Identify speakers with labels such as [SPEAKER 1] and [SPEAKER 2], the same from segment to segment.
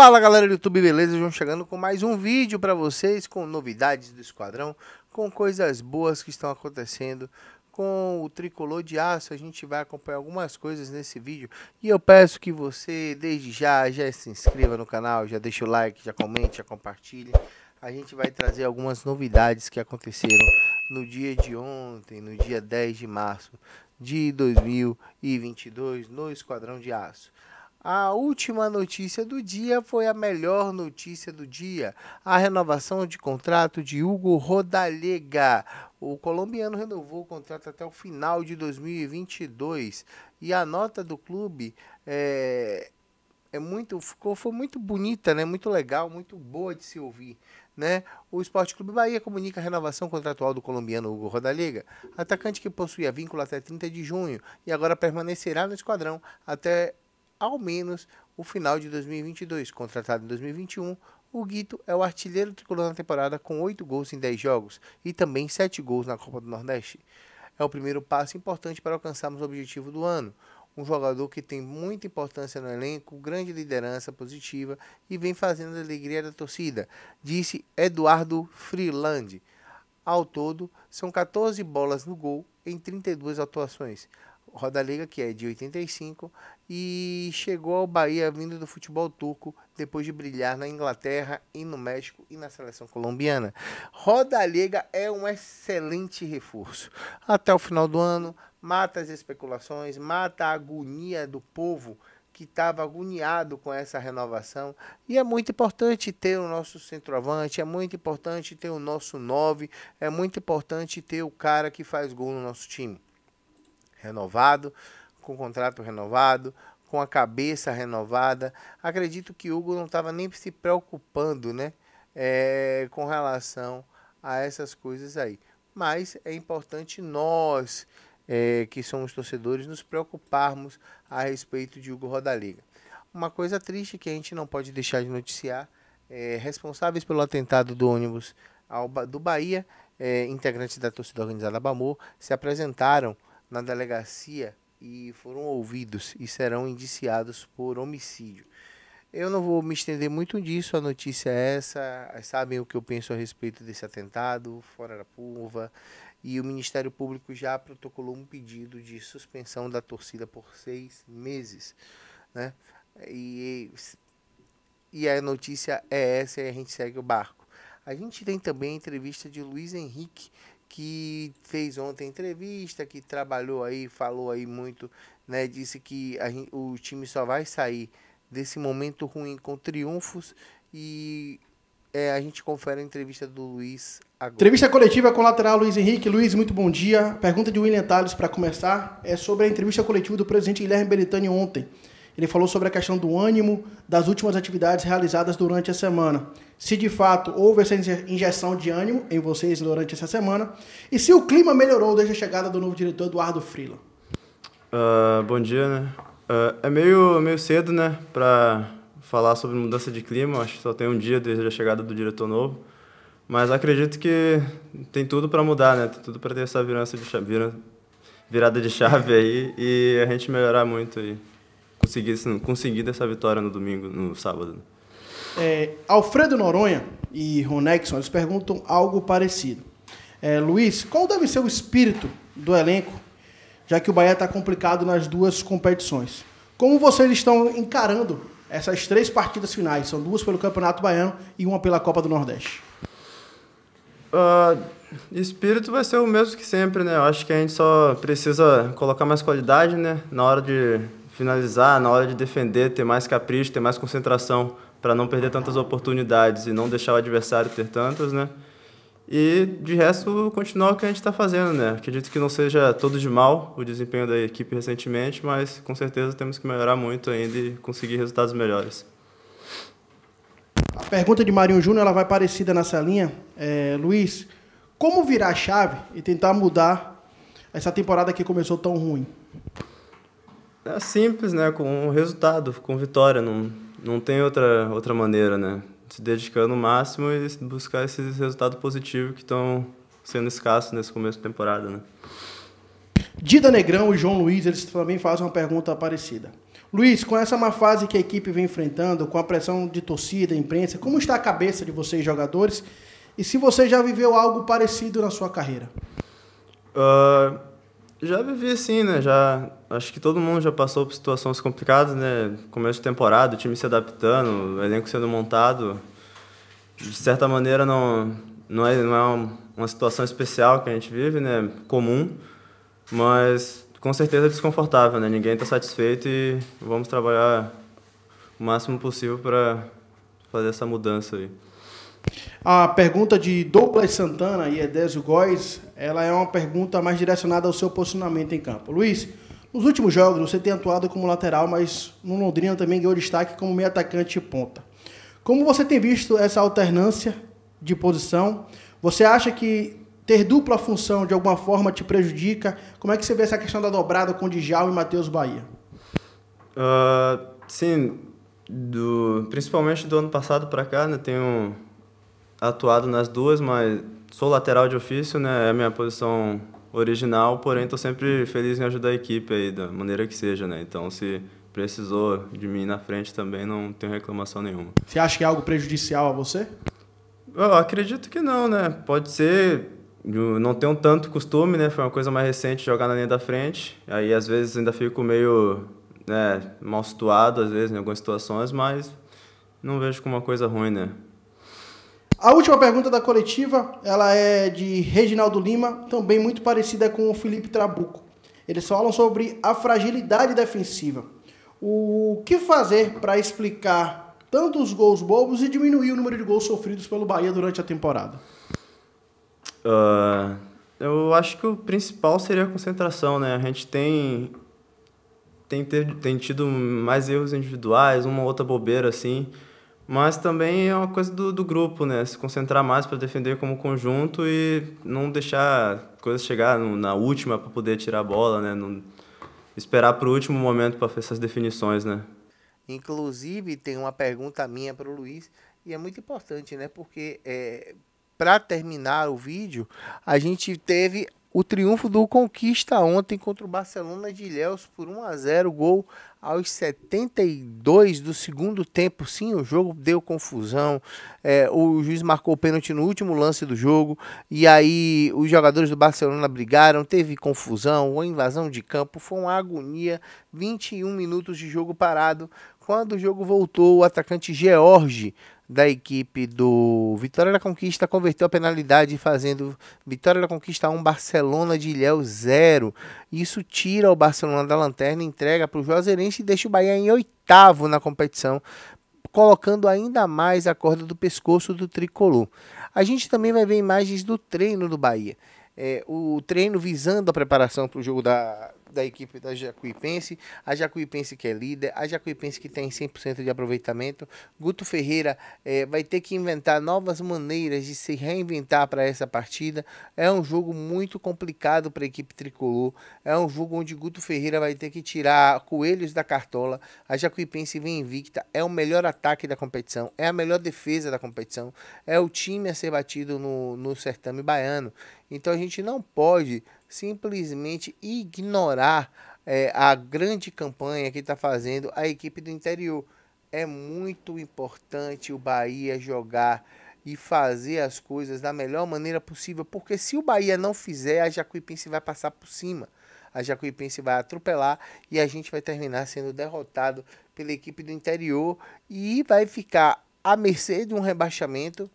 [SPEAKER 1] Fala galera do YouTube, beleza? João chegando com mais um vídeo para vocês com novidades do Esquadrão, com coisas boas que estão acontecendo com o tricolor de aço. A gente vai acompanhar algumas coisas nesse vídeo e eu peço que você desde já já se inscreva no canal, já deixa o like, já comente, já compartilhe. A gente vai trazer algumas novidades que aconteceram no dia de ontem, no dia 10 de março de 2022 no Esquadrão de Aço. A última notícia do dia foi a melhor notícia do dia: a renovação de contrato de Hugo Rodallega. O colombiano renovou o contrato até o final de 2022 e a nota do clube é, é muito ficou foi muito bonita, né? Muito legal, muito boa de se ouvir. Né? O Esporte Clube Bahia comunica a renovação contratual do colombiano Hugo Rodallega, atacante que possuía vínculo até 30 de junho e agora permanecerá no esquadrão até ao menos o final de 2022. Contratado em 2021, o Guito é o artilheiro tricolor na temporada com 8 gols em 10 jogos e também 7 gols na Copa do Nordeste. É o primeiro passo importante para alcançarmos o objetivo do ano. Um jogador que tem muita importância no elenco, grande liderança positiva e vem fazendo a alegria da torcida, disse Eduardo Freeland. Ao todo, são 14 bolas no gol em 32 atuações. Roda Liga, que é de 85, e chegou ao Bahia vindo do futebol turco, depois de brilhar na Inglaterra e no México e na seleção colombiana. Roda Liga é um excelente reforço. Até o final do ano, mata as especulações, mata a agonia do povo que estava agoniado com essa renovação. E é muito importante ter o nosso centroavante, é muito importante ter o nosso nove é muito importante ter o cara que faz gol no nosso time renovado, com contrato renovado, com a cabeça renovada. Acredito que Hugo não estava nem se preocupando, né? É, com relação a essas coisas aí. Mas é importante nós, é, que somos torcedores, nos preocuparmos a respeito de Hugo Rodaliga. Uma coisa triste que a gente não pode deixar de noticiar: é, responsáveis pelo atentado do ônibus ao, do Bahia, integrantes da torcida organizada Bamor, se apresentaram na delegacia e foram ouvidos e serão indiciados por homicídio. Eu não vou me estender muito disso, a notícia é essa, sabem o que eu penso a respeito desse atentado, fora da pulva e o Ministério Público já protocolou um pedido de suspensão da torcida por seis meses, né? E, e a notícia é essa e a gente segue o barco. A gente tem também a entrevista de Luiz Henrique, que fez ontem entrevista, que trabalhou aí, falou aí muito, né? Disse que gente, o time só vai sair desse momento ruim com triunfos e é, a gente confere a entrevista do Luiz agora. Entrevista coletiva
[SPEAKER 2] com o lateral Luiz Henrique. Luiz, muito bom dia. Pergunta de William Tales para começar é sobre a entrevista coletiva do presidente Guilherme Belitani ontem. Ele falou sobre a questão do ânimo das últimas atividades realizadas durante a semana. Se de fato houve essa injeção de ânimo em vocês durante essa semana e se o clima melhorou desde a chegada do novo diretor Eduardo Frila.
[SPEAKER 3] Uh, bom dia, né? Uh, é meio, meio cedo, né, para falar sobre mudança de clima. Acho que só tem um dia desde a chegada do diretor novo. Mas acredito que tem tudo para mudar, né? Tem tudo para ter essa virança de chave, virada de chave aí e a gente melhorar muito aí conseguir, conseguido essa vitória no domingo, no sábado.
[SPEAKER 2] É, Alfredo Noronha e Ronexon, eles perguntam algo parecido. É, Luiz, qual deve ser o espírito do elenco, já que o Bahia está complicado nas duas competições? Como vocês estão encarando essas três partidas finais? São duas pelo Campeonato Baiano e uma pela Copa do Nordeste.
[SPEAKER 3] Uh, espírito vai ser o mesmo que sempre, né? Eu acho que a gente só precisa colocar mais qualidade, né? Na hora de finalizar, na hora de defender, ter mais capricho, ter mais concentração para não perder tantas oportunidades e não deixar o adversário ter tantas, né? E de resto, continuar o que a gente está fazendo, né? Acredito que não seja todo de mal o desempenho da equipe recentemente, mas com certeza temos que melhorar muito ainda e conseguir resultados melhores.
[SPEAKER 2] A pergunta de Marinho Júnior ela vai parecida nessa linha. É, Luiz, como virar a chave e tentar mudar essa temporada que começou tão ruim?
[SPEAKER 3] é simples, né? Com resultado, com vitória. Não, não tem outra, outra maneira, né? Se dedicando o máximo e buscar esses resultados positivos que estão sendo escassos nesse começo de temporada, né?
[SPEAKER 2] Dida Negrão e João Luiz, eles também fazem uma pergunta parecida. Luiz, com essa má fase que a equipe vem enfrentando, com a pressão de torcida, imprensa, como está a cabeça de vocês, jogadores? E se você já viveu algo parecido na sua carreira?
[SPEAKER 3] Uh, já vivi assim, né? Já acho que todo mundo já passou por situações complicadas, né? Começo de temporada, o time se adaptando, o elenco sendo montado. De certa maneira não não é, não é uma situação especial que a gente vive, né? Comum, mas com certeza é desconfortável, né? Ninguém está satisfeito e vamos trabalhar o máximo possível para fazer essa mudança aí.
[SPEAKER 2] A pergunta de Douglas Santana e Edésio Góes, ela é uma pergunta mais direcionada ao seu posicionamento em campo. Luiz, nos últimos jogos você tem atuado como lateral, mas no Londrina também ganhou destaque como meio atacante e ponta. Como você tem visto essa alternância de posição? Você acha que ter dupla função de alguma forma te prejudica? Como é que você vê essa questão da dobrada com Djal e Matheus Bahia?
[SPEAKER 3] Uh, sim, do, principalmente do ano passado para cá, né, tenho atuado nas duas, mas sou lateral de ofício, né? É a minha posição original, porém estou sempre feliz em ajudar a equipe aí, da maneira que seja, né? Então, se precisou de mim na frente também, não tenho reclamação nenhuma.
[SPEAKER 2] Você acha que é algo prejudicial a você?
[SPEAKER 3] Eu acredito que não, né? Pode ser. Eu não tenho tanto costume, né? Foi uma coisa mais recente jogar na linha da frente. Aí, às vezes, ainda fico meio né, mal situado, às vezes, em algumas situações, mas não vejo como uma coisa ruim, né?
[SPEAKER 2] A última pergunta da coletiva, ela é de Reginaldo Lima, também muito parecida com o Felipe Trabuco. Eles falam sobre a fragilidade defensiva. O que fazer para explicar tantos gols bobos e diminuir o número de gols sofridos pelo Bahia durante a temporada?
[SPEAKER 3] Uh, eu acho que o principal seria a concentração, né? A gente tem tem, ter, tem tido mais erros individuais, uma outra bobeira assim. Mas também é uma coisa do, do grupo, né? Se concentrar mais para defender como conjunto e não deixar coisas chegar no, na última para poder tirar a bola, né? Não, esperar para o último momento para fazer essas definições, né?
[SPEAKER 1] Inclusive, tem uma pergunta minha para o Luiz e é muito importante, né? Porque é, para terminar o vídeo, a gente teve o triunfo do Conquista ontem contra o Barcelona de Ilhéus por 1 a 0 gol aos 72 do segundo tempo. Sim, o jogo deu confusão. É, o juiz marcou o pênalti no último lance do jogo. E aí os jogadores do Barcelona brigaram, teve confusão, uma invasão de campo. Foi uma agonia. 21 minutos de jogo parado. Quando o jogo voltou, o atacante George da equipe do Vitória da Conquista converteu a penalidade fazendo Vitória da Conquista 1, Barcelona de Ilhéu 0. Isso tira o Barcelona da lanterna e entrega para o Juazeirense Fluminense deixa o Bahia em oitavo na competição, colocando ainda mais a corda do pescoço do tricolor. A gente também vai ver imagens do treino do Bahia. É, o treino visando a preparação para o jogo da, da equipe da Jacuipense, a Jacuipense que é líder, a Jacuipense que tem 100% de aproveitamento. Guto Ferreira é, vai ter que inventar novas maneiras de se reinventar para essa partida. É um jogo muito complicado para a equipe tricolor. É um jogo onde Guto Ferreira vai ter que tirar coelhos da cartola. A Jacuipense vem invicta, é o melhor ataque da competição, é a melhor defesa da competição, é o time a ser batido no, no certame baiano. Então a gente não pode simplesmente ignorar é, a grande campanha que está fazendo a equipe do interior. É muito importante o Bahia jogar e fazer as coisas da melhor maneira possível, porque se o Bahia não fizer, a Jacuipense vai passar por cima. A Jacuipense vai atropelar e a gente vai terminar sendo derrotado pela equipe do interior e vai ficar à mercê de um rebaixamento.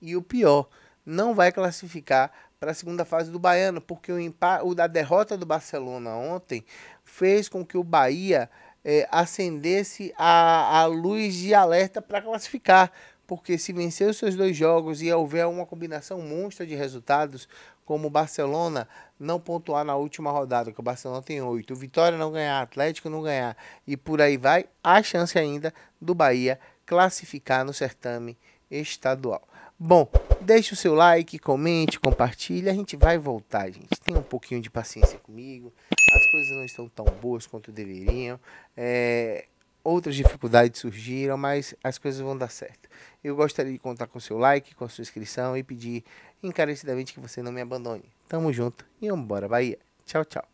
[SPEAKER 1] E o pior, não vai classificar para a segunda fase do Baiano, porque o, empate, o da derrota do Barcelona ontem fez com que o Bahia é, acendesse a, a luz de alerta para classificar, porque se vencer os seus dois jogos e houver uma combinação monstra de resultados, como o Barcelona não pontuar na última rodada, que o Barcelona tem oito, o Vitória não ganhar, Atlético não ganhar e por aí vai, há chance ainda do Bahia classificar no certame estadual. Bom, deixe o seu like, comente, compartilhe. A gente vai voltar, gente. Tenha um pouquinho de paciência comigo. As coisas não estão tão boas quanto deveriam. É, outras dificuldades surgiram, mas as coisas vão dar certo. Eu gostaria de contar com seu like, com a sua inscrição e pedir encarecidamente que você não me abandone. Tamo junto e vamos embora, Bahia. Tchau, tchau.